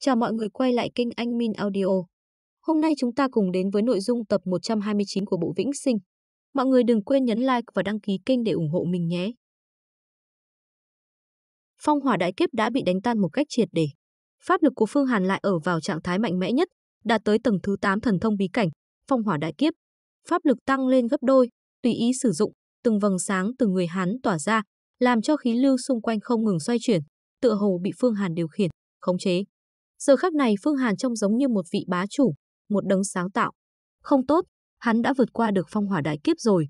Chào mọi người quay lại kênh Anh Min Audio. Hôm nay chúng ta cùng đến với nội dung tập 129 của bộ Vĩnh Sinh. Mọi người đừng quên nhấn like và đăng ký kênh để ủng hộ mình nhé. Phong hỏa đại kiếp đã bị đánh tan một cách triệt để. Pháp lực của Phương Hàn lại ở vào trạng thái mạnh mẽ nhất, đạt tới tầng thứ 8 thần thông bí cảnh, phong hỏa đại kiếp. Pháp lực tăng lên gấp đôi, tùy ý sử dụng, từng vầng sáng từ người hắn tỏa ra, làm cho khí lưu xung quanh không ngừng xoay chuyển, tựa hồ bị Phương Hàn điều khiển, khống chế. Giờ khắc này Phương Hàn trông giống như một vị bá chủ, một đấng sáng tạo. Không tốt, hắn đã vượt qua được phong hỏa đại kiếp rồi.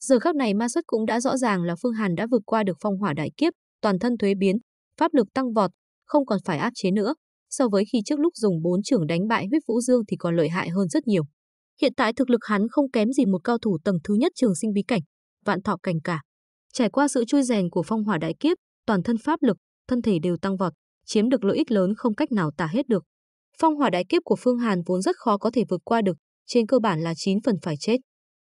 Giờ khắc này ma xuất cũng đã rõ ràng là Phương Hàn đã vượt qua được phong hỏa đại kiếp, toàn thân thuế biến, pháp lực tăng vọt, không còn phải áp chế nữa. So với khi trước lúc dùng bốn trưởng đánh bại huyết vũ dương thì còn lợi hại hơn rất nhiều. Hiện tại thực lực hắn không kém gì một cao thủ tầng thứ nhất trường sinh bí cảnh, vạn thọ cảnh cả. Trải qua sự chui rèn của phong hỏa đại kiếp, toàn thân pháp lực, thân thể đều tăng vọt, chiếm được lợi ích lớn không cách nào tả hết được. Phong hỏa đại kiếp của Phương Hàn vốn rất khó có thể vượt qua được, trên cơ bản là 9 phần phải chết.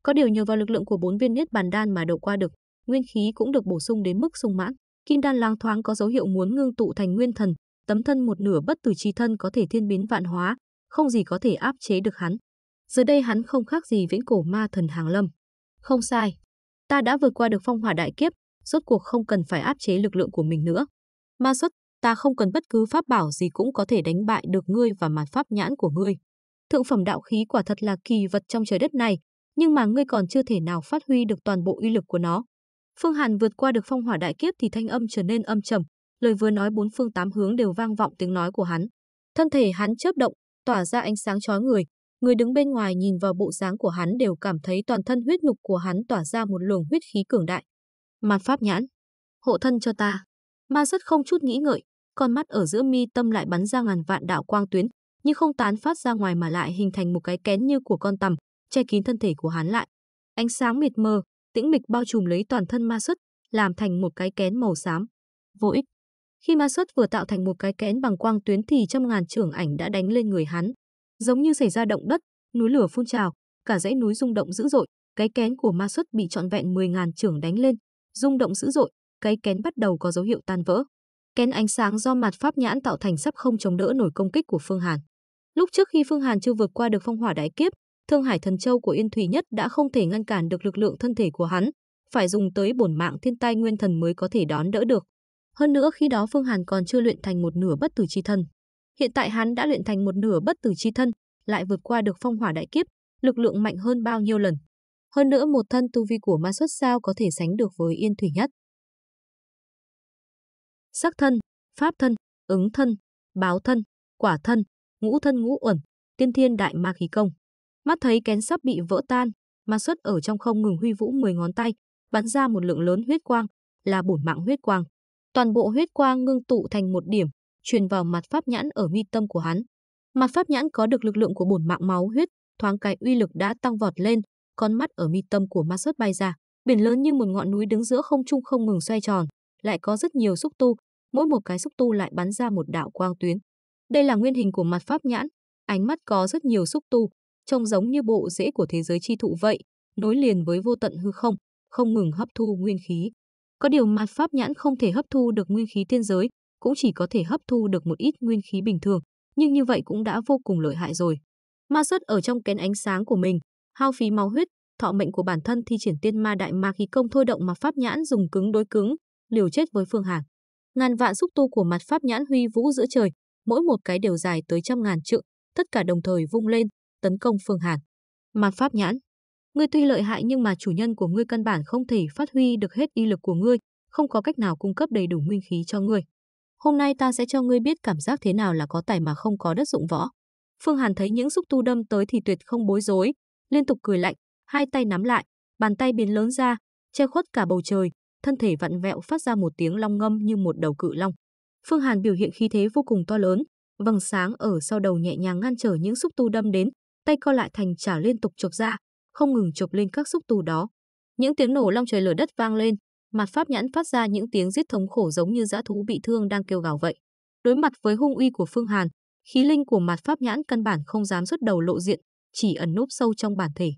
Có điều nhờ vào lực lượng của bốn viên niết bàn đan mà đậu qua được, nguyên khí cũng được bổ sung đến mức sung mãn. Kim đan lang thoáng có dấu hiệu muốn ngưng tụ thành nguyên thần, tấm thân một nửa bất tử chi thân có thể thiên biến vạn hóa, không gì có thể áp chế được hắn. Giờ đây hắn không khác gì vĩnh cổ ma thần hàng lâm. Không sai, ta đã vượt qua được phong hỏa đại kiếp, rốt cuộc không cần phải áp chế lực lượng của mình nữa. Ma xuất ta không cần bất cứ pháp bảo gì cũng có thể đánh bại được ngươi và mạt pháp nhãn của ngươi. Thượng phẩm đạo khí quả thật là kỳ vật trong trời đất này, nhưng mà ngươi còn chưa thể nào phát huy được toàn bộ uy lực của nó. Phương Hàn vượt qua được phong hỏa đại kiếp thì thanh âm trở nên âm trầm, lời vừa nói bốn phương tám hướng đều vang vọng tiếng nói của hắn. Thân thể hắn chớp động, tỏa ra ánh sáng chói người, người đứng bên ngoài nhìn vào bộ dáng của hắn đều cảm thấy toàn thân huyết nhục của hắn tỏa ra một luồng huyết khí cường đại. Mạt pháp nhãn, hộ thân cho ta. Ma rất không chút nghĩ ngợi, con mắt ở giữa mi tâm lại bắn ra ngàn vạn đạo quang tuyến, nhưng không tán phát ra ngoài mà lại hình thành một cái kén như của con tầm che kín thân thể của hắn lại. Ánh sáng mịt mờ, tĩnh mịch bao trùm lấy toàn thân ma xuất, làm thành một cái kén màu xám. Vô ích. Khi ma xuất vừa tạo thành một cái kén bằng quang tuyến thì trăm ngàn trưởng ảnh đã đánh lên người hắn. Giống như xảy ra động đất, núi lửa phun trào, cả dãy núi rung động dữ dội, cái kén của ma xuất bị trọn vẹn 10.000 trưởng đánh lên, rung động dữ dội, cái kén bắt đầu có dấu hiệu tan vỡ. Kén ánh sáng do mặt pháp nhãn tạo thành sắp không chống đỡ nổi công kích của Phương Hàn. Lúc trước khi Phương Hàn chưa vượt qua được phong hỏa đại kiếp, Thương Hải Thần Châu của Yên Thủy Nhất đã không thể ngăn cản được lực lượng thân thể của hắn, phải dùng tới bổn mạng thiên tai nguyên thần mới có thể đón đỡ được. Hơn nữa khi đó Phương Hàn còn chưa luyện thành một nửa bất tử chi thân. Hiện tại hắn đã luyện thành một nửa bất tử chi thân, lại vượt qua được phong hỏa đại kiếp, lực lượng mạnh hơn bao nhiêu lần. Hơn nữa một thân tu vi của ma xuất sao có thể sánh được với Yên Thủy Nhất sắc thân, pháp thân, ứng thân, báo thân, quả thân, ngũ thân ngũ uẩn, tiên thiên đại ma khí công. Mắt thấy kén sắp bị vỡ tan, ma xuất ở trong không ngừng huy vũ 10 ngón tay, bắn ra một lượng lớn huyết quang, là bổn mạng huyết quang. Toàn bộ huyết quang ngưng tụ thành một điểm, truyền vào mặt pháp nhãn ở mi tâm của hắn. Mặt pháp nhãn có được lực lượng của bổn mạng máu huyết, thoáng cái uy lực đã tăng vọt lên, con mắt ở mi tâm của ma xuất bay ra, biển lớn như một ngọn núi đứng giữa không trung không ngừng xoay tròn, lại có rất nhiều xúc tu, mỗi một cái xúc tu lại bắn ra một đạo quang tuyến. Đây là nguyên hình của mặt pháp nhãn, ánh mắt có rất nhiều xúc tu, trông giống như bộ rễ của thế giới chi thụ vậy, nối liền với vô tận hư không, không ngừng hấp thu nguyên khí. Có điều mặt pháp nhãn không thể hấp thu được nguyên khí thiên giới, cũng chỉ có thể hấp thu được một ít nguyên khí bình thường, nhưng như vậy cũng đã vô cùng lợi hại rồi. Ma xuất ở trong kén ánh sáng của mình, hao phí máu huyết, thọ mệnh của bản thân thi triển tiên ma đại ma khí công thôi động mà pháp nhãn dùng cứng đối cứng, liều chết với Phương Hàng. Ngàn vạn xúc tu của mặt pháp nhãn huy vũ giữa trời, mỗi một cái đều dài tới trăm ngàn trượng, tất cả đồng thời vung lên, tấn công Phương Hàng. Mặt pháp nhãn, ngươi tuy lợi hại nhưng mà chủ nhân của ngươi căn bản không thể phát huy được hết y lực của ngươi, không có cách nào cung cấp đầy đủ nguyên khí cho ngươi. Hôm nay ta sẽ cho ngươi biết cảm giác thế nào là có tài mà không có đất dụng võ. Phương Hàn thấy những xúc tu đâm tới thì tuyệt không bối rối, liên tục cười lạnh, hai tay nắm lại, bàn tay biến lớn ra, che khuất cả bầu trời, thân thể vặn vẹo phát ra một tiếng long ngâm như một đầu cự long. Phương Hàn biểu hiện khí thế vô cùng to lớn, vầng sáng ở sau đầu nhẹ nhàng ngăn trở những xúc tu đâm đến, tay co lại thành chảo liên tục chộp ra, dạ, không ngừng chộp lên các xúc tu đó. Những tiếng nổ long trời lở đất vang lên, mặt pháp nhãn phát ra những tiếng giết thống khổ giống như dã thú bị thương đang kêu gào vậy. Đối mặt với hung uy của Phương Hàn, khí linh của mặt pháp nhãn căn bản không dám xuất đầu lộ diện, chỉ ẩn núp sâu trong bản thể.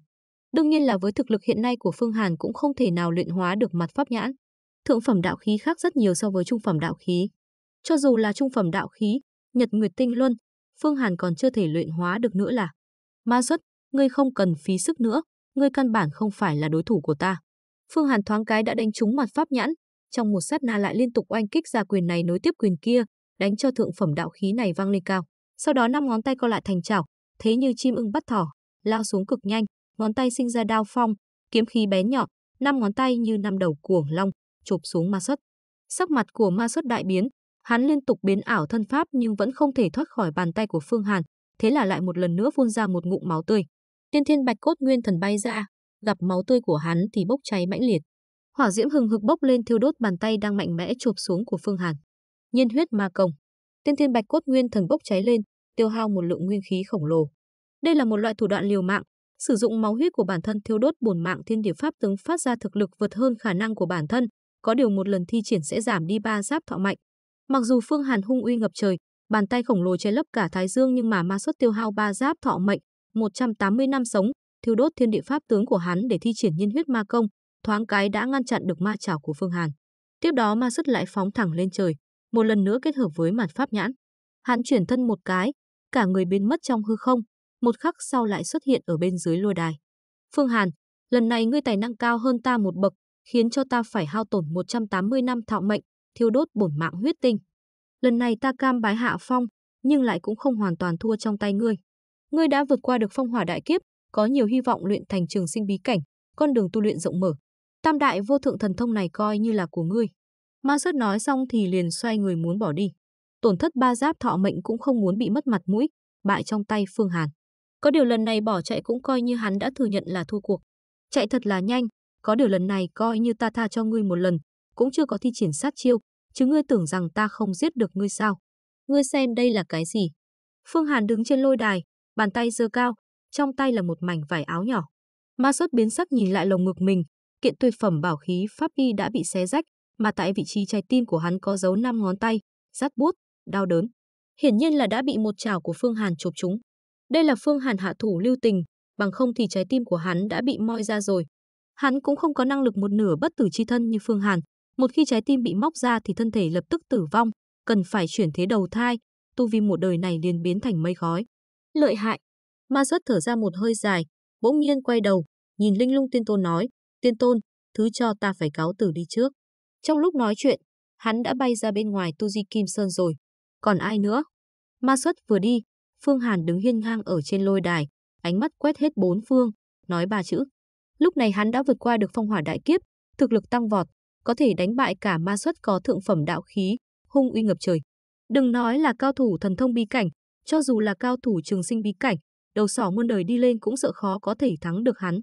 Đương nhiên là với thực lực hiện nay của Phương Hàn cũng không thể nào luyện hóa được mặt pháp nhãn. Thượng phẩm đạo khí khác rất nhiều so với trung phẩm đạo khí. Cho dù là trung phẩm đạo khí, Nhật Nguyệt Tinh Luân, Phương Hàn còn chưa thể luyện hóa được nữa là. Ma xuất, ngươi không cần phí sức nữa, ngươi căn bản không phải là đối thủ của ta. Phương Hàn thoáng cái đã đánh trúng mặt pháp nhãn, trong một sát na lại liên tục oanh kích ra quyền này nối tiếp quyền kia, đánh cho thượng phẩm đạo khí này vang lên cao. Sau đó năm ngón tay co lại thành chảo, thế như chim ưng bắt thỏ, lao xuống cực nhanh, ngón tay sinh ra đao phong, kiếm khí bé nhỏ, năm ngón tay như năm đầu cuồng long, chụp xuống ma xuất. Sắc mặt của ma xuất đại biến, hắn liên tục biến ảo thân pháp nhưng vẫn không thể thoát khỏi bàn tay của Phương Hàn, thế là lại một lần nữa phun ra một ngụm máu tươi. Tiên Thiên Bạch Cốt Nguyên Thần bay ra, gặp máu tươi của hắn thì bốc cháy mãnh liệt. Hỏa diễm hừng hực bốc lên thiêu đốt bàn tay đang mạnh mẽ chụp xuống của Phương Hàn. Nhiên huyết ma công. Tiên Thiên Bạch Cốt Nguyên Thần bốc cháy lên, tiêu hao một lượng nguyên khí khổng lồ. Đây là một loại thủ đoạn liều mạng, sử dụng máu huyết của bản thân thiêu đốt bổn mạng thiên địa pháp tướng phát ra thực lực vượt hơn khả năng của bản thân, có điều một lần thi triển sẽ giảm đi ba giáp thọ mạnh. Mặc dù Phương Hàn hung uy ngập trời, bàn tay khổng lồ che lấp cả thái dương nhưng mà ma xuất tiêu hao ba giáp thọ mệnh, 180 năm sống, thiêu đốt thiên địa pháp tướng của hắn để thi triển nhân huyết ma công, thoáng cái đã ngăn chặn được ma chảo của Phương Hàn. Tiếp đó ma xuất lại phóng thẳng lên trời, một lần nữa kết hợp với mạt pháp nhãn. Hắn chuyển thân một cái, cả người biến mất trong hư không, một khắc sau lại xuất hiện ở bên dưới lôi đài. Phương Hàn, lần này ngươi tài năng cao hơn ta một bậc, khiến cho ta phải hao tổn 180 năm thọ mệnh, thiêu đốt bổn mạng huyết tinh. Lần này ta cam bái hạ phong, nhưng lại cũng không hoàn toàn thua trong tay ngươi. Ngươi đã vượt qua được phong hỏa đại kiếp, có nhiều hy vọng luyện thành trường sinh bí cảnh, con đường tu luyện rộng mở. Tam đại vô thượng thần thông này coi như là của ngươi. Ma Sớt nói xong thì liền xoay người muốn bỏ đi. Tổn thất ba giáp thọ mệnh cũng không muốn bị mất mặt mũi, bại trong tay Phương Hàn. Có điều lần này bỏ chạy cũng coi như hắn đã thừa nhận là thua cuộc. Chạy thật là nhanh, có điều lần này coi như ta tha cho ngươi một lần, cũng chưa có thi triển sát chiêu, chứ ngươi tưởng rằng ta không giết được ngươi sao? Ngươi xem đây là cái gì? Phương Hàn đứng trên lôi đài, bàn tay giơ cao, trong tay là một mảnh vải áo nhỏ. Ma sốt biến sắc nhìn lại lồng ngực mình, kiện tuyệt phẩm bảo khí pháp y đã bị xé rách, mà tại vị trí trái tim của hắn có dấu năm ngón tay, rát buốt, đau đớn. Hiển nhiên là đã bị một chảo của Phương Hàn chụp trúng. Đây là Phương Hàn hạ thủ lưu tình, bằng không thì trái tim của hắn đã bị moi ra rồi. Hắn cũng không có năng lực một nửa bất tử chi thân như Phương Hàn, một khi trái tim bị móc ra thì thân thể lập tức tử vong, cần phải chuyển thế đầu thai, tu vi một đời này liền biến thành mây khói. Lợi hại. Ma Duất thở ra một hơi dài, bỗng nhiên quay đầu, nhìn Linh Lung Tiên Tôn nói, "Tiên Tôn, thứ cho ta phải cáo tử đi trước." Trong lúc nói chuyện, hắn đã bay ra bên ngoài Tu Di Kim Sơn rồi. Còn ai nữa? Ma Xuất vừa đi, Phương Hàn đứng hiên ngang ở trên lôi đài, ánh mắt quét hết bốn phương, nói ba chữ. Lúc này hắn đã vượt qua được phong hỏa đại kiếp, thực lực tăng vọt, có thể đánh bại cả ma xuất có thượng phẩm đạo khí, hung uy ngập trời. Đừng nói là cao thủ thần thông bi cảnh, cho dù là cao thủ trường sinh bi cảnh, đầu sỏ muôn đời đi lên cũng sợ khó có thể thắng được hắn.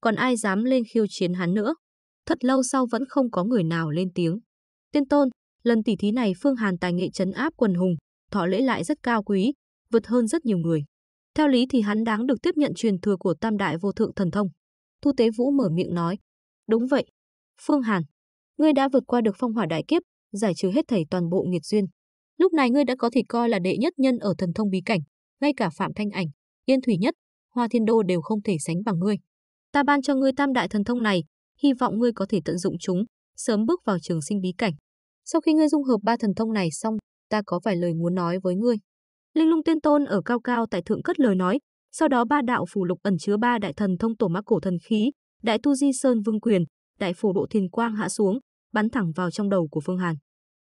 Còn ai dám lên khiêu chiến hắn nữa? Thật lâu sau vẫn không có người nào lên tiếng. Tiên tôn, lần tỷ thí này Phương Hàn tài nghệ chấn áp quần hùng, thọ lễ lại rất cao quý, vượt hơn rất nhiều người. Theo lý thì hắn đáng được tiếp nhận truyền thừa của Tam Đại Vô Thượng Thần Thông. Thu Tế Vũ mở miệng nói. Đúng vậy. Phương Hàn, ngươi đã vượt qua được phong hỏa đại kiếp, giải trừ hết thảy toàn bộ nghiệt duyên. Lúc này ngươi đã có thể coi là đệ nhất nhân ở thần thông bí cảnh, ngay cả Phạm Thanh Ảnh, Yên Thủy Nhất, Hoa Thiên Đô đều không thể sánh bằng ngươi. Ta ban cho ngươi tam đại thần thông này, hy vọng ngươi có thể tận dụng chúng, sớm bước vào trường sinh bí cảnh. Sau khi ngươi dung hợp ba thần thông này xong, ta có vài lời muốn nói với ngươi. Linh lung tiên tôn ở cao cao tại thượng cất lời nói, sau đó ba đạo phù lục ẩn chứa ba đại thần thông tổ mã cổ thần khí, đại tu di sơn vương quyền, đại phổ độ thiền quang hạ xuống, bắn thẳng vào trong đầu của Phương Hàn.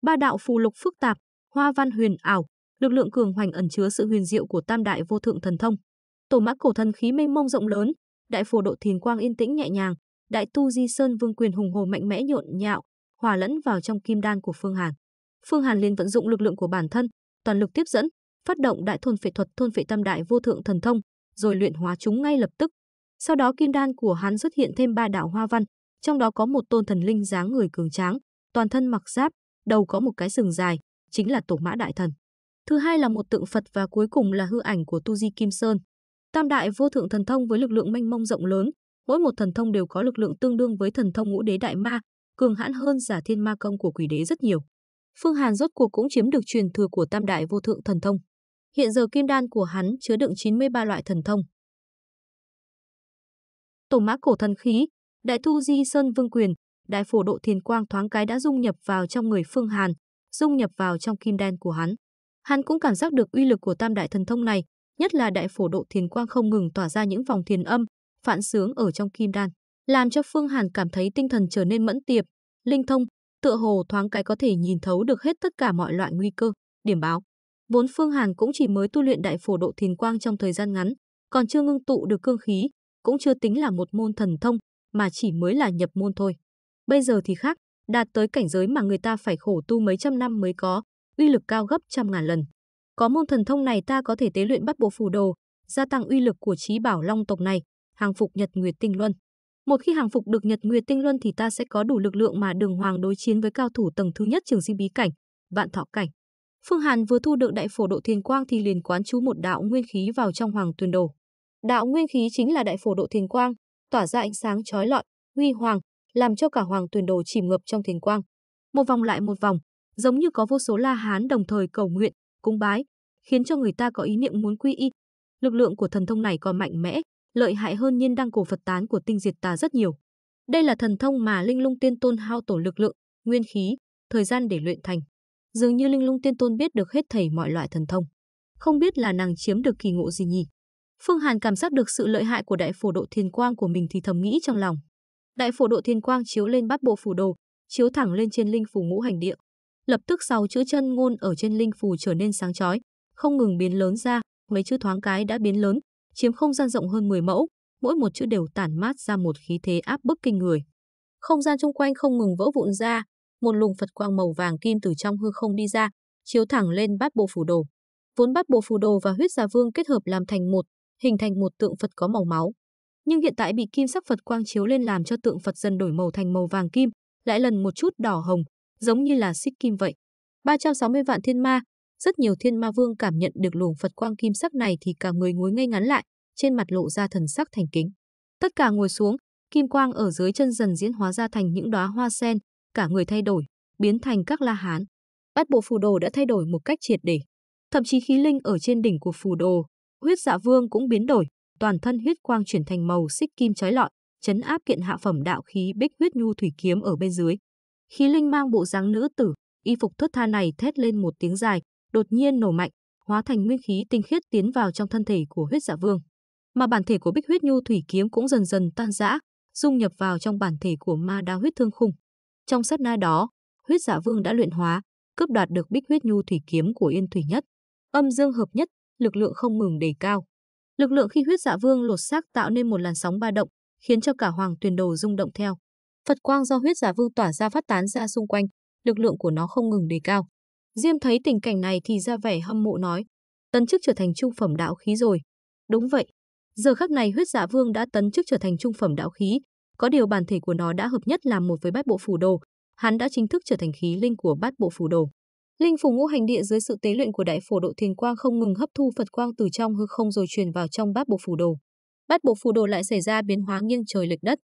Ba đạo phù lục phức tạp, hoa văn huyền ảo, lực lượng cường hoành ẩn chứa sự huyền diệu của tam đại vô thượng thần thông. Tổ mã cổ thần khí mênh mông rộng lớn, đại phổ độ thiền quang yên tĩnh nhẹ nhàng, đại tu di sơn vương quyền hùng hồ mạnh mẽ nhộn nhạo, hòa lẫn vào trong kim đan của Phương Hàn. Phương Hàn liền vận dụng lực lượng của bản thân, toàn lực tiếp dẫn, phát động đại thôn phệ thuật thôn phệ tam đại vô thượng thần thông, rồi luyện hóa chúng ngay lập tức. Sau đó kim đan của hắn xuất hiện thêm ba đạo hoa văn, trong đó có một tôn thần linh dáng người cường tráng, toàn thân mặc giáp, đầu có một cái sừng dài, chính là tổ mã đại thần. Thứ hai là một tượng Phật và cuối cùng là hư ảnh của Tu Di Kim Sơn. Tam đại vô thượng thần thông với lực lượng mênh mông rộng lớn, mỗi một thần thông đều có lực lượng tương đương với thần thông ngũ đế đại ma, cường hãn hơn giả thiên ma công của quỷ đế rất nhiều. Phương Hàn rốt cuộc cũng chiếm được truyền thừa của tam đại vô thượng thần thông. Hiện giờ kim đan của hắn chứa đựng 93 loại thần thông. Tổ mã cổ thần khí, Đại Thu Di Sơn Vương Quyền, Đại Phổ Độ Thiền Quang thoáng cái đã dung nhập vào trong người Phương Hàn, dung nhập vào trong kim đan của hắn. Hắn cũng cảm giác được uy lực của tam đại thần thông này, nhất là Đại Phổ Độ Thiền Quang không ngừng tỏa ra những vòng thiền âm, phản sướng ở trong kim đan, làm cho Phương Hàn cảm thấy tinh thần trở nên mẫn tiệp, linh thông, tựa hồ thoáng cái có thể nhìn thấu được hết tất cả mọi loại nguy cơ, điểm báo. Vốn Phương Hàn cũng chỉ mới tu luyện đại phổ độ thiền quang trong thời gian ngắn, còn chưa ngưng tụ được cương khí, cũng chưa tính là một môn thần thông, mà chỉ mới là nhập môn thôi. Bây giờ thì khác, đạt tới cảnh giới mà người ta phải khổ tu mấy trăm năm mới có, uy lực cao gấp trăm ngàn lần. Có môn thần thông này ta có thể tế luyện bắt bộ phù đồ, gia tăng uy lực của trí bảo long tộc này, hàng phục Nhật Nguyệt Tinh Luân. Một khi hàng phục được Nhật Nguyệt Tinh Luân thì ta sẽ có đủ lực lượng mà Đường Hoàng đối chiến với cao thủ tầng thứ nhất Trường Sinh Bí cảnh, Vạn Thọ cảnh. Phương Hàn vừa thu được đại phổ độ thiền quang thì liền quán chú một đạo nguyên khí vào trong hoàng tuyền đồ. Đạo nguyên khí chính là đại phổ độ thiền quang, tỏa ra ánh sáng chói lọi, huy hoàng, làm cho cả hoàng tuyền đồ chìm ngập trong thiền quang. Một vòng lại một vòng, giống như có vô số la hán đồng thời cầu nguyện, cúng bái, khiến cho người ta có ý niệm muốn quy y. Lực lượng của thần thông này còn mạnh mẽ, lợi hại hơn nhiên đăng cổ Phật tán của tinh diệt tà rất nhiều. Đây là thần thông mà Linh Lung Tiên Tôn hao tổ lực lượng, nguyên khí, thời gian để luyện thành dường như Linh Lung Tiên Tôn biết được hết thảy mọi loại thần thông. Không biết là nàng chiếm được kỳ ngộ gì nhỉ? Phương Hàn cảm giác được sự lợi hại của đại phổ độ thiên quang của mình thì thầm nghĩ trong lòng. Đại phổ độ thiên quang chiếu lên bát bộ phủ đồ, chiếu thẳng lên trên linh phù ngũ hành địa. Lập tức sau chữ chân ngôn ở trên linh phù trở nên sáng chói, không ngừng biến lớn ra, mấy chữ thoáng cái đã biến lớn, chiếm không gian rộng hơn 10 mẫu, mỗi một chữ đều tản mát ra một khí thế áp bức kinh người. Không gian xung quanh không ngừng vỡ vụn ra, một luồng Phật quang màu vàng kim từ trong hư không đi ra, chiếu thẳng lên bát bộ phù đồ. Vốn bát bộ phù đồ và huyết gia vương kết hợp làm thành một, hình thành một tượng Phật có màu máu. Nhưng hiện tại bị kim sắc Phật quang chiếu lên làm cho tượng Phật dần đổi màu thành màu vàng kim, lại lần một chút đỏ hồng, giống như là xích kim vậy. 360 vạn thiên ma, rất nhiều thiên ma vương cảm nhận được luồng Phật quang kim sắc này thì cả người ngồi ngay ngắn lại, trên mặt lộ ra thần sắc thành kính. Tất cả ngồi xuống, kim quang ở dưới chân dần diễn hóa ra thành những đóa hoa sen, cả người thay đổi, biến thành các La Hán. Bát bộ phù đồ đã thay đổi một cách triệt để. Thậm chí khí linh ở trên đỉnh của phù đồ, huyết dạ vương cũng biến đổi, toàn thân huyết quang chuyển thành màu xích kim chói lọi, chấn áp kiện hạ phẩm đạo khí bích huyết nhu thủy kiếm ở bên dưới. Khí linh mang bộ dáng nữ tử, y phục thất tha này thét lên một tiếng dài, đột nhiên nổ mạnh, hóa thành nguyên khí tinh khiết tiến vào trong thân thể của huyết dạ vương. Mà bản thể của bích huyết nhu thủy kiếm cũng dần dần tan rã, dung nhập vào trong bản thể của ma đa huyết thương khung. Trong sát na đó, huyết giả dạ vương đã luyện hóa, cướp đoạt được bích huyết nhu thủy kiếm của Yên Thủy Nhất. Âm dương hợp nhất, lực lượng không ngừng đề cao. Lực lượng khi huyết giả dạ vương lột xác tạo nên một làn sóng ba động, khiến cho cả hoàng tuyền đồ rung động theo. Phật quang do huyết giả dạ vương tỏa ra phát tán ra xung quanh, lực lượng của nó không ngừng đề cao. Diêm thấy tình cảnh này thì ra vẻ hâm mộ nói, tấn chức trở thành trung phẩm đạo khí rồi. Đúng vậy, giờ khắc này huyết giả vương đã tấn chức trở thành trung phẩm đạo khí, có điều bản thể của nó đã hợp nhất làm một với bát bộ phù đồ, hắn đã chính thức trở thành khí linh của bát bộ phù đồ. Linh phù ngũ hành địa dưới sự tế luyện của đại phổ độ thiền quang không ngừng hấp thu Phật quang từ trong hư không rồi truyền vào trong bát bộ phù đồ. Bát bộ phù đồ lại xảy ra biến hóa nghiêng trời lệch đất.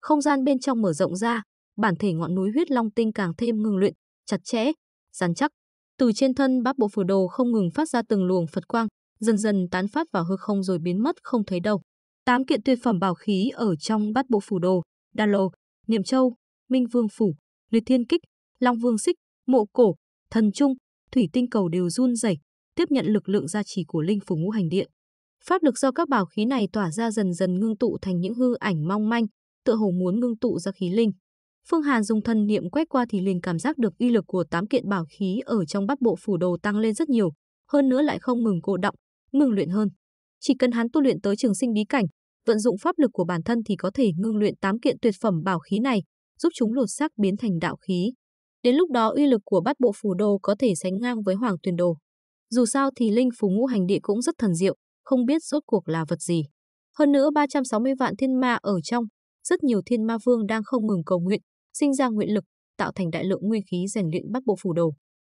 Không gian bên trong mở rộng ra, bản thể ngọn núi huyết long tinh càng thêm ngừng luyện, chặt chẽ, rắn chắc. Từ trên thân bát bộ phù đồ không ngừng phát ra từng luồng Phật quang, dần dần tán phát vào hư không rồi biến mất không thấy đâu. 8 kiện tuyệt phẩm bảo khí ở trong bát bộ phủ đồ, Đan Lô, Niệm Châu, Minh Vương Phủ, Liệt Thiên Kích, Long Vương Xích, Mộ Cổ, Thần Trung, Thủy Tinh Cầu đều run rẩy, tiếp nhận lực lượng gia trì của linh phủ ngũ hành điện. Pháp lực do các bảo khí này tỏa ra dần dần ngưng tụ thành những hư ảnh mong manh, tựa hồ muốn ngưng tụ ra khí linh. Phương Hàn dùng thần niệm quét qua thì liền cảm giác được uy lực của tám kiện bảo khí ở trong bát bộ phủ đồ tăng lên rất nhiều, hơn nữa lại không ngừng cổ động, ngừng luyện hơn. Chỉ cần hắn tu luyện tới trường sinh bí cảnh, vận dụng pháp lực của bản thân thì có thể ngưng luyện 8 kiện tuyệt phẩm bảo khí này, giúp chúng lột xác biến thành đạo khí. Đến lúc đó uy lực của bát bộ phù đồ có thể sánh ngang với hoàng tuyền đồ. Dù sao thì linh phù ngũ hành địa cũng rất thần diệu, không biết rốt cuộc là vật gì. Hơn nữa 360 vạn thiên ma ở trong, rất nhiều thiên ma vương đang không ngừng cầu nguyện, sinh ra nguyện lực, tạo thành đại lượng nguyên khí rèn luyện bát bộ phù đồ.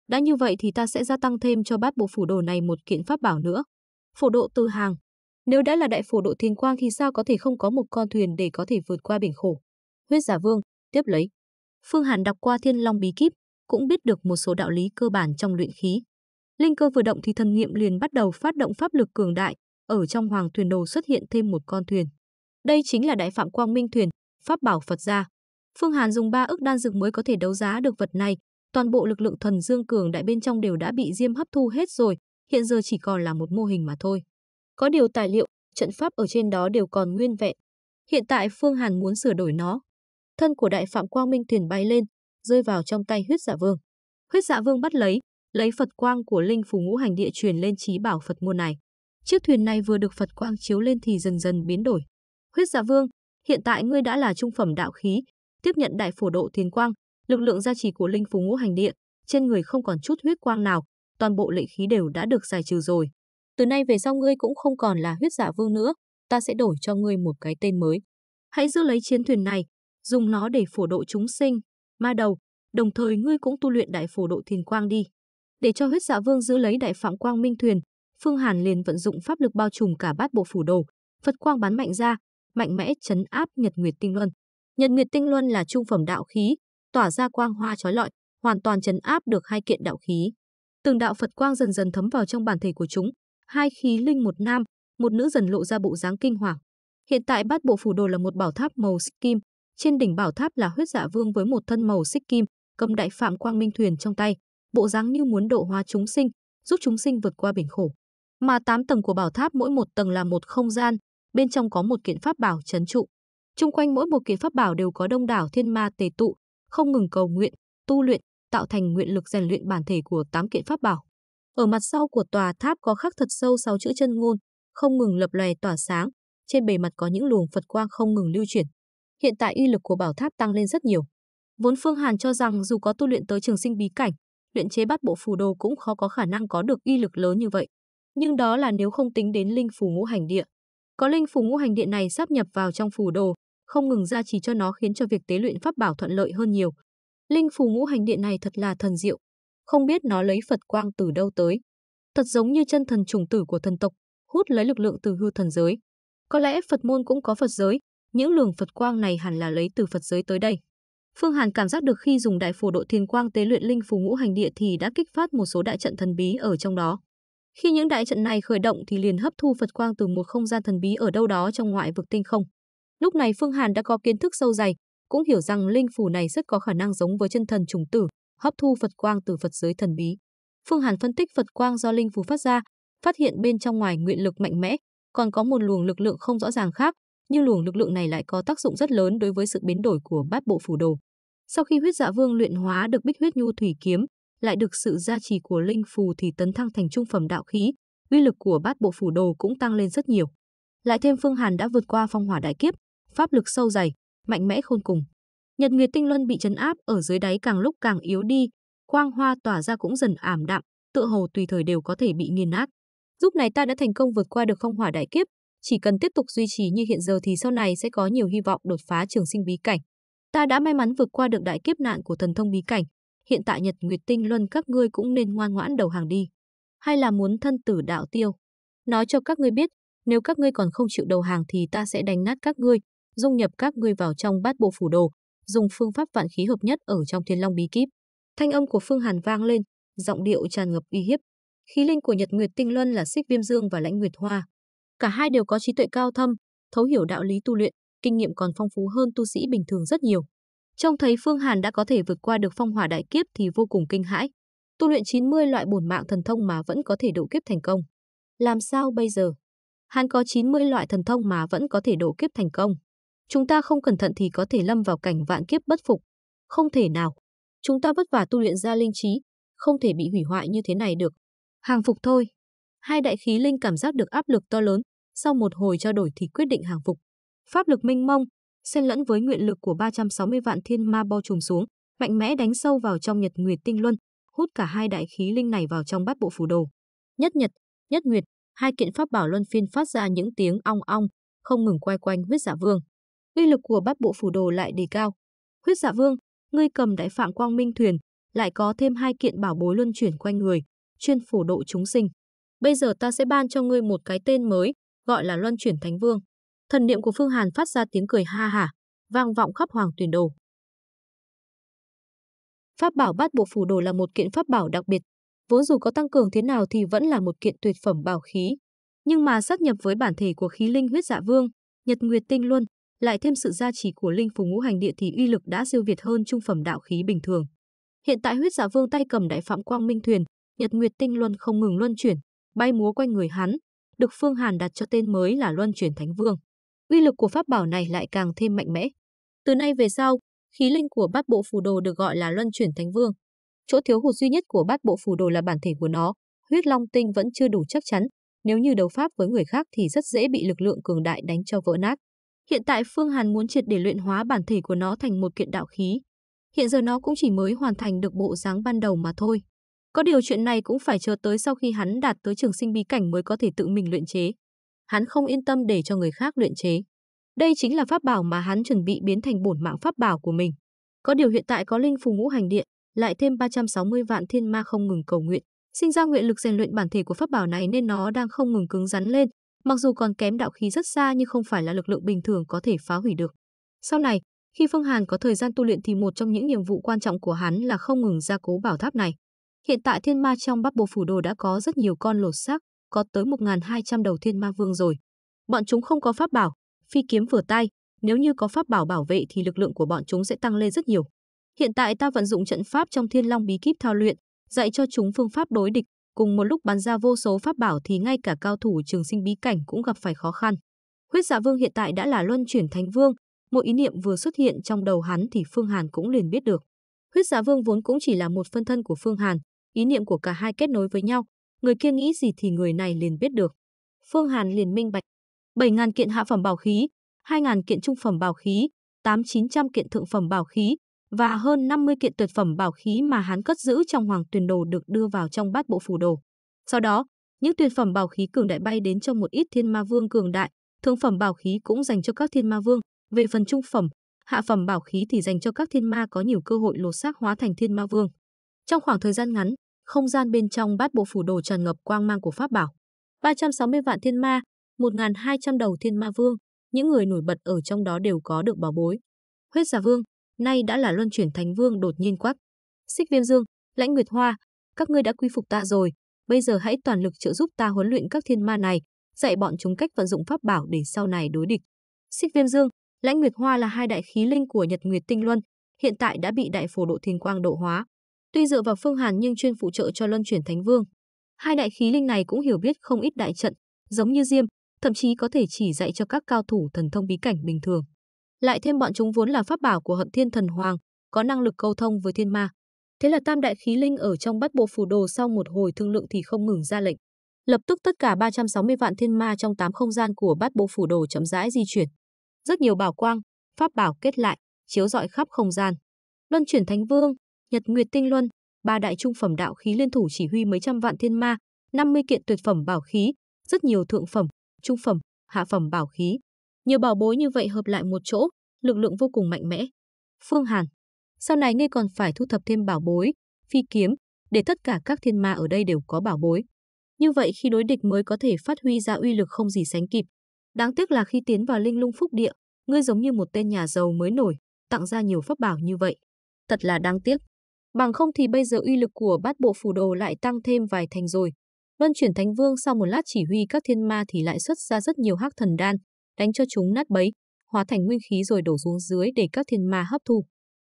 Đã như vậy thì ta sẽ gia tăng thêm cho bát bộ phù đồ này một kiện pháp bảo nữa. phù độ từ hàng, nếu đã là đại phổ độ thiên quang thì sao có thể không có một con thuyền để có thể vượt qua biển khổ. Huyết giả vương, tiếp lấy. Phương Hàn đọc qua thiên long bí kíp, cũng biết được một số đạo lý cơ bản trong luyện khí. Linh cơ vừa động thì thần nghiệm liền bắt đầu phát động pháp lực cường đại, ở trong hoàng thuyền đồ xuất hiện thêm một con thuyền. Đây chính là đại phạm quang minh thuyền, pháp bảo Phật gia. Phương Hàn dùng ba ức đan dược mới có thể đấu giá được vật này, toàn bộ lực lượng thần dương cường đại bên trong đều đã bị Diêm hấp thu hết rồi, hiện giờ chỉ còn là một mô hình mà thôi. Có điều tài liệu, trận pháp ở trên đó đều còn nguyên vẹn. Hiện tại Phương Hàn muốn sửa đổi nó. Thân của đại phạm quang minh thiền bay lên, rơi vào trong tay huyết dạ vương. Huyết dạ vương bắt lấy, lấy Phật quang của linh phù ngũ hành địa truyền lên trí bảo Phật môn này. Chiếc thuyền này vừa được Phật quang chiếu lên thì dần dần biến đổi. Huyết dạ vương, hiện tại ngươi đã là trung phẩm đạo khí, tiếp nhận đại phổ độ thiền quang, lực lượng gia trì của linh phù ngũ hành địa, trên người không còn chút huyết quang nào, toàn bộ lệ khí đều đã được giải trừ rồi. Từ nay về sau ngươi cũng không còn là huyết giả dạ vương nữa, ta sẽ đổi cho ngươi một cái tên mới. Hãy giữ lấy chiến thuyền này, dùng nó để phổ độ chúng sinh, ma đầu, đồng thời ngươi cũng tu luyện đại phổ độ thiền quang đi. Để cho huyết giả dạ vương giữ lấy đại phạm quang minh thuyền, Phương Hàn liền vận dụng pháp lực bao trùm cả bát bộ phủ đồ, Phật quang bắn mạnh ra, mạnh mẽ chấn áp Nhật Nguyệt Tinh Luân. Nhật Nguyệt Tinh Luân là trung phẩm đạo khí, tỏa ra quang hoa chói lọi, hoàn toàn chấn áp được hai kiện đạo khí. Từng đạo Phật quang dần dần thấm vào trong bản thể của chúng, hai khí linh một nam, một nữ dần lộ ra bộ dáng kinh hoàng. Hiện tại bát bộ phủ đồ là một bảo tháp màu xích kim, trên đỉnh bảo tháp là huyết dạ vương với một thân màu xích kim, cầm đại phạm quang minh thuyền trong tay, bộ dáng như muốn độ hóa chúng sinh, giúp chúng sinh vượt qua biển khổ. Mà tám tầng của bảo tháp mỗi một tầng là một không gian, bên trong có một kiện pháp bảo trấn trụ. Trung quanh mỗi một kiện pháp bảo đều có đông đảo thiên ma tề tụ, không ngừng cầu nguyện, tu luyện, tạo thành nguyện lực rèn luyện bản thể của tám kiện pháp bảo. Ở mặt sau của tòa tháp có khắc thật sâu sáu chữ chân ngôn, không ngừng lập lòe tỏa sáng, trên bề mặt có những luồng Phật quang không ngừng lưu chuyển. Hiện tại uy lực của bảo tháp tăng lên rất nhiều. Vốn Phương Hàn cho rằng dù có tu luyện tới trường sinh bí cảnh, luyện chế bát bộ phù đồ cũng khó có khả năng có được uy lực lớn như vậy. Nhưng đó là nếu không tính đến linh phù ngũ hành địa. Có linh phù ngũ hành điện này sắp nhập vào trong phù đồ, không ngừng gia trì cho nó khiến cho việc tế luyện pháp bảo thuận lợi hơn nhiều. Linh phù ngũ hành điện này thật là thần diệu, không biết nó lấy Phật quang từ đâu tới. Thật giống như chân thần trùng tử của thần tộc, hút lấy lực lượng từ hư thần giới. Có lẽ Phật môn cũng có Phật giới, những luồng Phật quang này hẳn là lấy từ Phật giới tới đây. Phương Hàn cảm giác được khi dùng đại phổ độ thiên quang tế luyện linh phù ngũ hành địa thì đã kích phát một số đại trận thần bí ở trong đó. Khi những đại trận này khởi động thì liền hấp thu Phật quang từ một không gian thần bí ở đâu đó trong ngoại vực tinh không. Lúc này Phương Hàn đã có kiến thức sâu dày, cũng hiểu rằng linh phù này rất có khả năng giống với chân thần trùng tử, hấp thu Phật quang từ Phật giới thần bí. Phương Hàn phân tích Phật quang do linh phù phát ra, phát hiện bên trong ngoài nguyện lực mạnh mẽ, còn có một luồng lực lượng không rõ ràng khác, nhưng luồng lực lượng này lại có tác dụng rất lớn đối với sự biến đổi của bát bộ phù đồ. Sau khi huyết dạ vương luyện hóa được bích huyết nhu thủy kiếm, lại được sự gia trì của linh phù thì tấn thăng thành trung phẩm đạo khí, uy lực của bát bộ phù đồ cũng tăng lên rất nhiều. Lại thêm Phương Hàn đã vượt qua phong hỏa đại kiếp, pháp lực sâu dày, mạnh mẽ khôn cùng. Nhật Nguyệt Tinh Luân bị chấn áp ở dưới đáy càng lúc càng yếu đi, quang hoa tỏa ra cũng dần ảm đạm, tựa hồ tùy thời đều có thể bị nghiền nát. Giúp này ta đã thành công vượt qua được không hỏa đại kiếp, chỉ cần tiếp tục duy trì như hiện giờ thì sau này sẽ có nhiều hy vọng đột phá trường sinh bí cảnh. Ta đã may mắn vượt qua được đại kiếp nạn của thần thông bí cảnh, hiện tại Nhật Nguyệt Tinh Luân các ngươi cũng nên ngoan ngoãn đầu hàng đi, hay là muốn thân tử đạo tiêu. Nói cho các ngươi biết, nếu các ngươi còn không chịu đầu hàng thì ta sẽ đánh nát các ngươi, dung nhập các ngươi vào trong bát bộ phủ đồ, dùng phương pháp vạn khí hợp nhất ở trong Thiên Long Bí Kíp. Thanh âm của Phương Hàn vang lên, giọng điệu tràn ngập uy hiếp. Khí linh của Nhật Nguyệt Tinh Luân là Xích Viêm Dương và Lãnh Nguyệt Hoa. Cả hai đều có trí tuệ cao thâm, thấu hiểu đạo lý tu luyện, kinh nghiệm còn phong phú hơn tu sĩ bình thường rất nhiều. Trông thấy Phương Hàn đã có thể vượt qua được phong hỏa đại kiếp thì vô cùng kinh hãi. Tu luyện 90 loại bổn mạng thần thông mà vẫn có thể độ kiếp thành công. Làm sao bây giờ? Hàn có 90 loại thần thông mà vẫn có thể độ kiếp thành công. Chúng ta không cẩn thận thì có thể lâm vào cảnh vạn kiếp bất phục. Không thể nào. Chúng ta vất vả tu luyện ra linh trí, không thể bị hủy hoại như thế này được. Hàng phục thôi. Hai đại khí linh cảm giác được áp lực to lớn, sau một hồi trao đổi thì quyết định hàng phục. Pháp lực minh mông, xen lẫn với nguyện lực của 360 vạn thiên ma bao trùm xuống, mạnh mẽ đánh sâu vào trong Nhật Nguyệt Tinh Luân, hút cả hai đại khí linh này vào trong bát bộ phù đồ. Nhất Nhật, Nhất Nguyệt, hai kiện pháp bảo luân phiên phát ra những tiếng ong ong, không ngừng quay quanh huyết giả vương uy lực của bát bộ phủ đồ lại đề cao. Huyết Dạ Vương, ngươi cầm đại phạm quang minh thuyền, lại có thêm hai kiện bảo bối luân chuyển quanh người, chuyên phổ độ chúng sinh. Bây giờ ta sẽ ban cho ngươi một cái tên mới, gọi là Luân chuyển Thánh Vương. Thần niệm của Phương Hàn phát ra tiếng cười ha hả, vang vọng khắp hoàng tuyển đồ. Pháp bảo bát bộ phủ đồ là một kiện pháp bảo đặc biệt, vốn dù có tăng cường thế nào thì vẫn là một kiện tuyệt phẩm bảo khí, nhưng mà sát nhập với bản thể của khí linh huyết dạ vương, Nhật Nguyệt Tinh Luân, lại thêm sự gia trì của linh phù ngũ hành địa thì uy lực đã siêu việt hơn trung phẩm đạo khí bình thường. Hiện tại huyết giả vương tay cầm đại phạm quang minh thuyền, nhật nguyệt tinh luân không ngừng luân chuyển, bay múa quanh người hắn, được Phương Hàn đặt cho tên mới là luân chuyển thánh vương. Uy lực của pháp bảo này lại càng thêm mạnh mẽ. Từ nay về sau, khí linh của bát bộ phù đồ được gọi là luân chuyển thánh vương. Chỗ thiếu hụt duy nhất của bát bộ phù đồ là bản thể của nó, huyết long tinh vẫn chưa đủ chắc chắn, nếu như đấu pháp với người khác thì rất dễ bị lực lượng cường đại đánh cho vỡ nát. Hiện tại Phương Hàn muốn triệt để luyện hóa bản thể của nó thành một kiện đạo khí. Hiện giờ nó cũng chỉ mới hoàn thành được bộ dáng ban đầu mà thôi. Có điều chuyện này cũng phải chờ tới sau khi hắn đạt tới trường sinh bí cảnh mới có thể tự mình luyện chế. Hắn không yên tâm để cho người khác luyện chế. Đây chính là pháp bảo mà hắn chuẩn bị biến thành bổn mạng pháp bảo của mình. Có điều hiện tại có linh phù ngũ hành điện, lại thêm 360 vạn thiên ma không ngừng cầu nguyện, sinh ra nguyện lực rèn luyện bản thể của pháp bảo này nên nó đang không ngừng cứng rắn lên, Mặc dù còn kém đạo khí rất xa nhưng không phải là lực lượng bình thường có thể phá hủy được. Sau này, khi Phương Hàn có thời gian tu luyện thì một trong những nhiệm vụ quan trọng của hắn là không ngừng gia cố bảo tháp này. Hiện tại thiên ma trong Bắc Bộ phủ đồ đã có rất nhiều con lột xác, có tới 1200 đầu thiên ma vương rồi. Bọn chúng không có pháp bảo, phi kiếm vừa tay, nếu như có pháp bảo bảo vệ thì lực lượng của bọn chúng sẽ tăng lên rất nhiều. Hiện tại ta vận dụng trận pháp trong Thiên Long Bí Kíp thao luyện, dạy cho chúng phương pháp đối địch, Cùng một lúc bắn ra vô số pháp bảo thì ngay cả cao thủ trường sinh bí cảnh cũng gặp phải khó khăn. Huyết Dạ Vương hiện tại đã là luân chuyển thánh vương, một ý niệm vừa xuất hiện trong đầu hắn thì Phương Hàn cũng liền biết được. Huyết Dạ Vương vốn cũng chỉ là một phân thân của Phương Hàn, ý niệm của cả hai kết nối với nhau, người kia nghĩ gì thì người này liền biết được. Phương Hàn liền minh bạch, 7000 kiện hạ phẩm bảo khí, 2000 kiện trung phẩm bảo khí, 8900 kiện thượng phẩm bảo khí, và hơn 50 kiện tuyệt phẩm bảo khí mà hắn cất giữ trong hoàng tuyền đồ được đưa vào trong bát bộ phủ đồ. Sau đó, những tuyệt phẩm bảo khí cường đại bay đến cho một ít thiên ma vương cường đại, thượng phẩm bảo khí cũng dành cho các thiên ma vương, về phần trung phẩm, hạ phẩm bảo khí thì dành cho các thiên ma có nhiều cơ hội lột xác hóa thành thiên ma vương. Trong khoảng thời gian ngắn, không gian bên trong bát bộ phủ đồ tràn ngập quang mang của pháp bảo. 360 vạn thiên ma, 1.200 đầu thiên ma vương, những người nổi bật ở trong đó đều có được bảo bối. Huyết giả vương, nay đã là luân chuyển thành vương đột nhiên quát, Xích Viêm Dương, Lãnh Nguyệt Hoa, các ngươi đã quy phục ta rồi, bây giờ hãy toàn lực trợ giúp ta huấn luyện các thiên ma này, dạy bọn chúng cách vận dụng pháp bảo để sau này đối địch. Xích Viêm Dương, Lãnh Nguyệt Hoa là hai đại khí linh của Nhật Nguyệt Tinh Luân, hiện tại đã bị đại phổ độ thiên quang độ hóa. Tuy dựa vào Phương Hàn nhưng chuyên phụ trợ cho Luân chuyển Thánh Vương. Hai đại khí linh này cũng hiểu biết không ít đại trận, giống như Diêm, thậm chí có thể chỉ dạy cho các cao thủ thần thông bí cảnh bình thường. Lại thêm bọn chúng vốn là pháp bảo của Hận Thiên Thần Hoàng, có năng lực câu thông với thiên ma. Thế là tam đại khí linh ở trong bắt bộ phủ đồ sau một hồi thương lượng thì không ngừng ra lệnh. Lập tức tất cả 360 vạn thiên ma trong tám không gian của bát bộ phủ đồ chậm rãi di chuyển. Rất nhiều bảo quang, pháp bảo kết lại, chiếu rọi khắp không gian. Luân chuyển Thánh Vương, Nhật Nguyệt Tinh Luân, ba đại trung phẩm đạo khí liên thủ chỉ huy mấy trăm vạn thiên ma, 50 kiện tuyệt phẩm bảo khí, rất nhiều thượng phẩm, trung phẩm, hạ phẩm bảo khí. Nhiều bảo bối như vậy hợp lại một chỗ, lực lượng vô cùng mạnh mẽ. Phương Hàn, sau này ngươi còn phải thu thập thêm bảo bối, phi kiếm, để tất cả các thiên ma ở đây đều có bảo bối. Như vậy khi đối địch mới có thể phát huy ra uy lực không gì sánh kịp. Đáng tiếc là khi tiến vào linh lung phúc địa, ngươi giống như một tên nhà giàu mới nổi, tặng ra nhiều pháp bảo như vậy. Thật là đáng tiếc. Bằng không thì bây giờ uy lực của bát bộ phù đồ lại tăng thêm vài thành rồi. Luân chuyển Thánh Vương sau một lát chỉ huy các thiên ma thì lại xuất ra rất nhiều hắc thần đan, đánh cho chúng nát bấy, hóa thành nguyên khí rồi đổ xuống dưới để các thiên ma hấp thu.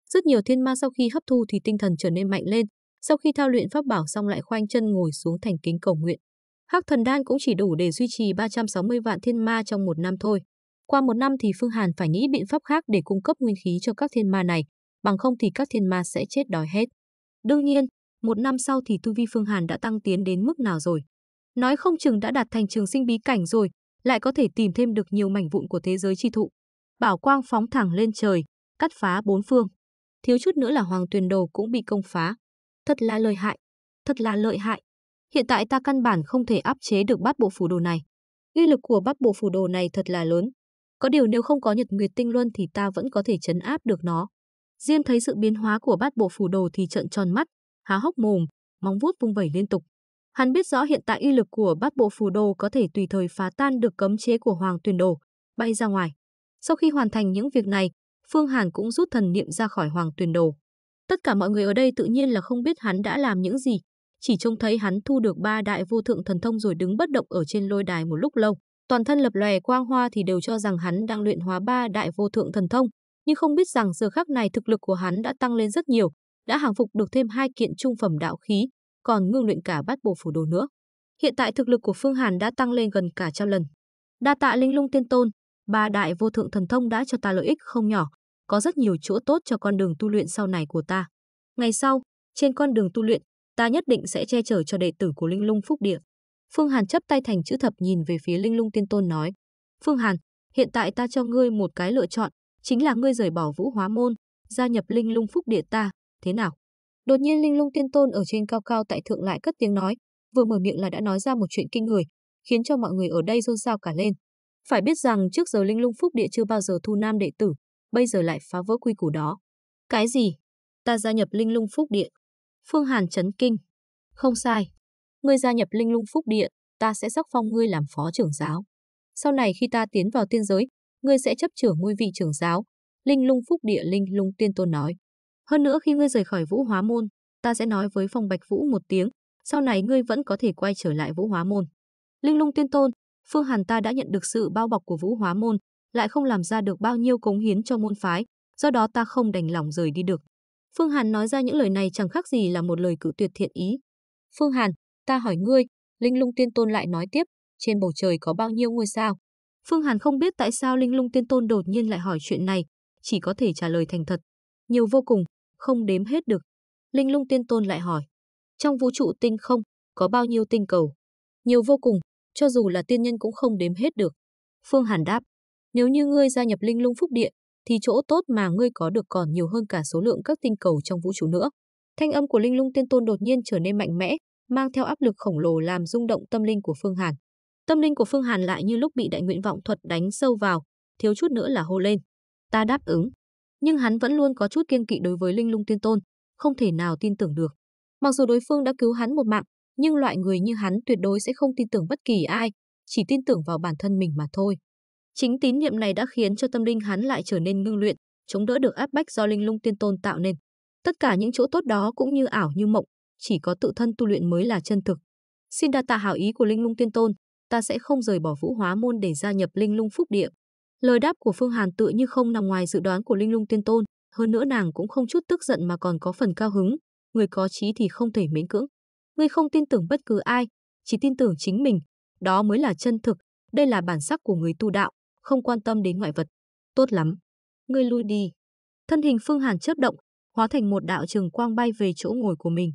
Rất nhiều thiên ma sau khi hấp thu thì tinh thần trở nên mạnh lên, sau khi thao luyện pháp bảo xong lại khoanh chân ngồi xuống thành kính cầu nguyện. Hắc thần đan cũng chỉ đủ để duy trì 360 vạn thiên ma trong một năm thôi. Qua một năm thì Phương Hàn phải nghĩ biện pháp khác để cung cấp nguyên khí cho các thiên ma này, bằng không thì các thiên ma sẽ chết đói hết. Đương nhiên, một năm sau thì tu vi Phương Hàn đã tăng tiến đến mức nào rồi. Nói không chừng đã đạt thành trường sinh bí cảnh rồi, lại có thể tìm thêm được nhiều mảnh vụn của thế giới chi thụ. Bảo quang phóng thẳng lên trời, cắt phá bốn phương. Thiếu chút nữa là Hoàng Tuyền Đồ cũng bị công phá. Thật là lợi hại, thật là lợi hại. Hiện tại ta căn bản không thể áp chế được bát bộ phủ đồ này. Uy lực của bát bộ phủ đồ này thật là lớn. Có điều nếu không có Nhật Nguyệt Tinh Luân thì ta vẫn có thể chấn áp được nó. Diêm thấy sự biến hóa của bát bộ phủ đồ thì trợn tròn mắt, há hốc mồm, móng vuốt vung vẩy liên tục. Hắn biết rõ hiện tại y lực của bát bộ phù đồ có thể tùy thời phá tan được cấm chế của Hoàng Tuyền Đồ, bay ra ngoài. Sau khi hoàn thành những việc này, Phương Hàn cũng rút thần niệm ra khỏi Hoàng Tuyền Đồ. Tất cả mọi người ở đây tự nhiên là không biết hắn đã làm những gì, chỉ trông thấy hắn thu được ba đại vô thượng thần thông rồi đứng bất động ở trên lôi đài một lúc lâu. Toàn thân lập lòe quang hoa thì đều cho rằng hắn đang luyện hóa ba đại vô thượng thần thông, nhưng không biết rằng giờ khắc này thực lực của hắn đã tăng lên rất nhiều, đã hàng phục được thêm hai kiện trung phẩm đạo khí, còn ngưng luyện cả bát bộ phủ đồ nữa. Hiện tại thực lực của Phương Hàn đã tăng lên gần cả trăm lần. Đa tạ linh lung tiên tôn, ba đại vô thượng thần thông đã cho ta lợi ích không nhỏ, có rất nhiều chỗ tốt cho con đường tu luyện sau này của ta. Ngày sau, trên con đường tu luyện, ta nhất định sẽ che chở cho đệ tử của Linh Lung Phúc Địa. Phương Hàn chấp tay thành chữ thập nhìn về phía Linh Lung Tiên Tôn nói: "Phương Hàn, hiện tại ta cho ngươi một cái lựa chọn, chính là ngươi rời bỏ Vũ Hóa môn, gia nhập Linh Lung Phúc Địa ta, thế nào?" Đột nhiên Linh Lung Tiên Tôn ở trên cao cao tại thượng lại cất tiếng nói, vừa mở miệng là đã nói ra một chuyện kinh người, khiến cho mọi người ở đây rôn rao cả lên. Phải biết rằng trước giờ Linh Lung Phúc Địa chưa bao giờ thu nam đệ tử, bây giờ lại phá vỡ quy củ đó. Cái gì? Ta gia nhập Linh Lung Phúc Địa. Phương Hàn chấn kinh. Không sai. Ngươi gia nhập Linh Lung Phúc Địa, ta sẽ sắc phong ngươi làm phó trưởng giáo. Sau này khi ta tiến vào tiên giới, ngươi sẽ chấp trưởng ngôi vị trưởng giáo. Linh Lung Phúc Địa Linh Lung Tiên Tôn nói. Hơn nữa khi ngươi rời khỏi Vũ Hóa môn, ta sẽ nói với Phong Bạch Vũ một tiếng, sau này ngươi vẫn có thể quay trở lại Vũ Hóa môn. Linh Lung Tiên Tôn, Phương Hàn ta đã nhận được sự bao bọc của Vũ Hóa môn, lại không làm ra được bao nhiêu cống hiến cho môn phái, do đó ta không đành lòng rời đi được. Phương Hàn nói ra những lời này chẳng khác gì là một lời cự tuyệt thiện ý. Phương Hàn, ta hỏi ngươi, Linh Lung Tiên Tôn lại nói tiếp, trên bầu trời có bao nhiêu ngôi sao? Phương Hàn không biết tại sao Linh Lung Tiên Tôn đột nhiên lại hỏi chuyện này, chỉ có thể trả lời thành thật. Nhiều vô cùng, không đếm hết được. Linh lung tiên tôn lại hỏi, trong vũ trụ tinh không, có bao nhiêu tinh cầu? Nhiều vô cùng, cho dù là tiên nhân cũng không đếm hết được. Phương Hàn đáp, nếu như ngươi gia nhập linh lung phúc điện, thì chỗ tốt mà ngươi có được còn nhiều hơn cả số lượng các tinh cầu trong vũ trụ nữa. Thanh âm của linh lung tiên tôn đột nhiên trở nên mạnh mẽ, mang theo áp lực khổng lồ làm rung động tâm linh của Phương Hàn. Tâm linh của Phương Hàn lại như lúc bị đại nguyện vọng thuật đánh sâu vào, thiếu chút nữa là hô lên. Ta đáp ứng nhưng hắn vẫn luôn có chút kiêng kỵ đối với Linh Lung Tiên Tôn, không thể nào tin tưởng được. Mặc dù đối phương đã cứu hắn một mạng, nhưng loại người như hắn tuyệt đối sẽ không tin tưởng bất kỳ ai, chỉ tin tưởng vào bản thân mình mà thôi. Chính tín niệm này đã khiến cho tâm linh hắn lại trở nên ngưng luyện, chống đỡ được áp bách do Linh Lung Tiên Tôn tạo nên. Tất cả những chỗ tốt đó cũng như ảo như mộng, chỉ có tự thân tu luyện mới là chân thực. Xin đa tạ hảo ý của Linh Lung Tiên Tôn, ta sẽ không rời bỏ Vũ Hóa môn để gia nhập Linh Lung Phúc Địa. Lời đáp của Phương Hàn tự như không nằm ngoài dự đoán của Linh Lung Tiên Tôn, hơn nữa nàng cũng không chút tức giận mà còn có phần cao hứng, người có trí thì không thể miễn cưỡng. Ngươi không tin tưởng bất cứ ai, chỉ tin tưởng chính mình, đó mới là chân thực, đây là bản sắc của người tu đạo, không quan tâm đến ngoại vật. Tốt lắm, ngươi lui đi. Thân hình Phương Hàn chớp động, hóa thành một đạo trường quang bay về chỗ ngồi của mình.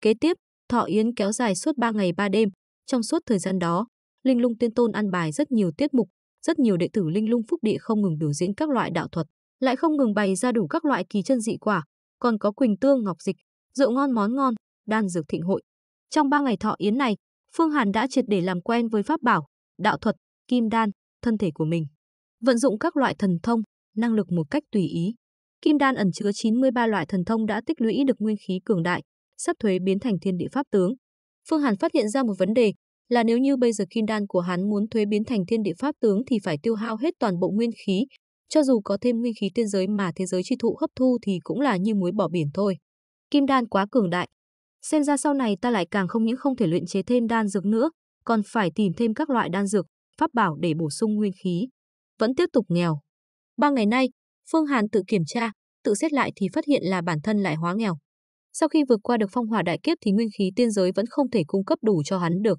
Kế tiếp, thọ yến kéo dài suốt 3 ngày 3 đêm, trong suốt thời gian đó, Linh Lung Tiên Tôn ăn bài rất nhiều tiết mục, rất nhiều đệ tử Linh Lung Phúc Địa không ngừng biểu diễn các loại đạo thuật, lại không ngừng bày ra đủ các loại kỳ chân dị quả, còn có quỳnh tương ngọc dịch, rượu ngon món ngon, đan dược thịnh hội. Trong ba ngày thọ yến này, Phương Hàn đã triệt để làm quen với pháp bảo, đạo thuật, kim đan, thân thể của mình. Vận dụng các loại thần thông, năng lực một cách tùy ý. Kim đan ẩn chứa 93 loại thần thông đã tích lũy được nguyên khí cường đại, sắp thuế biến thành thiên địa pháp tướng. Phương Hàn phát hiện ra một vấn đề, là nếu như bây giờ kim đan của hắn muốn thuế biến thành thiên địa pháp tướng thì phải tiêu hao hết toàn bộ nguyên khí, cho dù có thêm nguyên khí tiên giới mà thế giới chi thụ hấp thu thì cũng là như muối bỏ biển thôi. Kim đan quá cường đại. Xem ra sau này ta lại càng không những không thể luyện chế thêm đan dược nữa, còn phải tìm thêm các loại đan dược, pháp bảo để bổ sung nguyên khí. Vẫn tiếp tục nghèo. Ba ngày nay, Phương Hàn tự kiểm tra, tự xét lại thì phát hiện là bản thân lại hóa nghèo. Sau khi vượt qua được phong hỏa đại kiếp thì nguyên khí tiên giới vẫn không thể cung cấp đủ cho hắn được.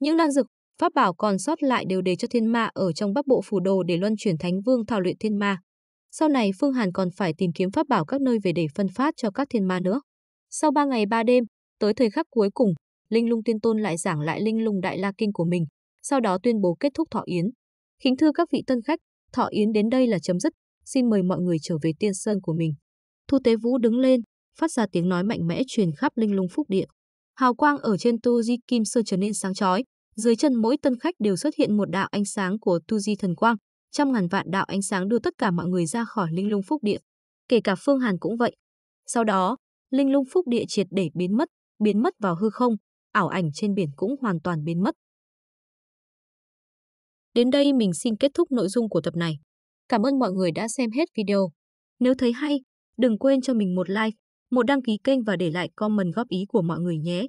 Những đan dược, pháp bảo còn sót lại đều để cho thiên ma ở trong bắc bộ phủ đồ để luân chuyển thánh vương thảo luyện thiên ma. Sau này Phương Hàn còn phải tìm kiếm pháp bảo các nơi về để phân phát cho các thiên ma nữa. Sau 3 ngày 3 đêm, tới thời khắc cuối cùng, Linh Lung Tiên Tôn lại giảng lại Linh Lung Đại La Kinh của mình, sau đó tuyên bố kết thúc thọ yến. Kính thưa các vị tân khách, thọ yến đến đây là chấm dứt, xin mời mọi người trở về tiên sơn của mình. Thu Tế Vũ đứng lên, phát ra tiếng nói mạnh mẽ truyền khắp Linh Lung Phúc Địa. Hào quang ở trên tu di kim sơn trở nên sáng chói, dưới chân mỗi tân khách đều xuất hiện một đạo ánh sáng của tu di thần quang, trăm ngàn vạn đạo ánh sáng đưa tất cả mọi người ra khỏi linh lung phúc địa. Kể cả Phương Hàn cũng vậy. Sau đó, linh lung phúc địa triệt để biến mất, biến mất vào hư không, ảo ảnh trên biển cũng hoàn toàn biến mất. Đến đây mình xin kết thúc nội dung của tập này. Cảm ơn mọi người đã xem hết video. Nếu thấy hay, đừng quên cho mình một like một đăng ký kênh và để lại comment góp ý của mọi người nhé.